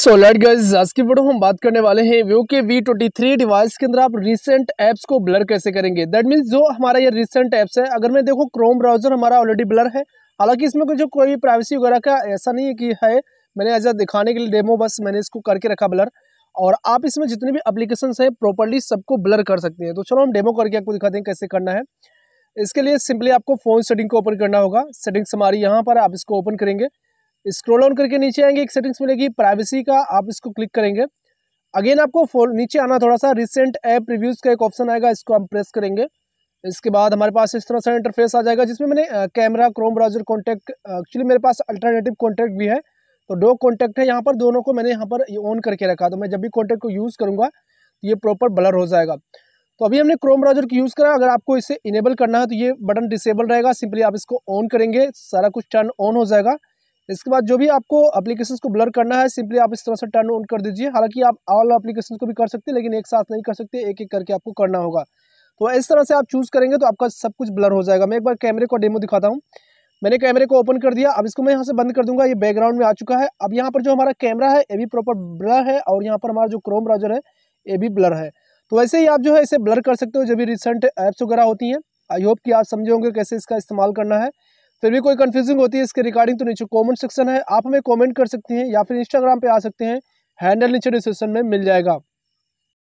सो लट गर्ज आज की वीडियो हम बात करने वाले हैं व्यू के वी ट्वेंटी थ्री डिवाइस के अंदर आप रिसेंट ऐप्स को ब्लर कैसे करेंगे दैट मीन्स जो हमारा ये रिसेंट ऐप्स है अगर मैं देखो क्रोम ब्राउजर हमारा ऑलरेडी ब्लर है हालांकि इसमें कुछ कोई प्राइवेसी वगैरह का ऐसा नहीं है कि है मैंने ऐसा दिखाने के लिए डेमो बस मैंने इसको करके रखा ब्लर और आप इसमें जितने भी अप्लीकेशन हैं प्रॉपरली सबको ब्लर कर सकते हैं तो चलो हम डेमो करके आपको दिखाते हैं कैसे करना है इसके लिए सिंपली आपको फ़ोन सेटिंग को ओपन करना होगा सेटिंग्स हमारी यहाँ पर आप इसको ओपन करेंगे स्क्रोल डाउन करके नीचे आएंगे एक सेटिंग्स मिलेगी प्राइवेसी का आप इसको क्लिक करेंगे अगेन आपको फोल नीचे आना थोड़ा सा रिसेंट ऐप रिव्यूज़ का एक ऑप्शन आएगा इसको हम प्रेस करेंगे इसके बाद हमारे पास इस तरह से इंटरफेस आ जाएगा जिसमें मैंने camera Chrome browser contact actually मेरे पास अल्टरनेटिव कॉन्टैक्ट भी है तो दो कॉन्टैक्ट है यहाँ पर दोनों को मैंने यहाँ पर ऑन करके रखा तो मैं जब भी कॉन्टैक्ट को यूज़ करूँगा तो ये प्रॉपर ब्लर हो जाएगा तो अभी हमने क्रोम ब्राउजर की यूज़ करा अगर आपको इसे इनेबल करना है तो ये बटन डिसेबल रहेगा सिंपली आप इसको ऑन करेंगे सारा कुछ टर्न ऑन हो जाएगा इसके बाद जो भी आपको अप्लीकेशन को ब्लर करना है सिंपली आप इस तरह से टर्न ऑन कर दीजिए हालांकि आप ऑल एप्लीकेशन को भी कर सकते हैं लेकिन एक साथ नहीं कर सकते एक एक करके आपको करना होगा तो इस तरह से आप चूज़ करेंगे तो आपका सब कुछ ब्लर हो जाएगा मैं एक बार कैमरे को डेमो दिखाता हूँ मैंने कैमरे को ओपन कर दिया अब इसको मैं यहाँ से बंद कर दूंगा ये बैकग्राउंड में आ चुका है अब यहाँ पर जो हमारा कैमरा है ये भी प्रॉपर ब्लर है और यहाँ पर हमारा जो क्रोम ब्राउजर है ये भी ब्लर है तो वैसे ही आप जो है इसे ब्लर कर सकते हो जब भी रिसेंट ऐप्स वगैरह होती हैं आई होप कि आप समझे होंगे कैसे इसका इस्तेमाल करना है फिर भी कोई कन्फ्यूजिंग होती है इसके रिगार्डिंग तो नीचे कॉमेंट सेक्शन है आप हमें कॉमेंट कर सकते हैं या फिर इंस्टाग्राम पे आ सकते हैं हैंडल नीचे डिस्क्रिप्शन में मिल जाएगा